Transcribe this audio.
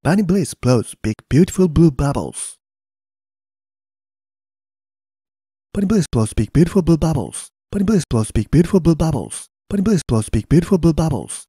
Bunny Bliss blows big beautiful blue bubbles. Bunny Bliss blows big beautiful blue bubbles. Bunny Bliss blows big beautiful blue bubbles. Bunny Bliss blows big beautiful blue bubbles.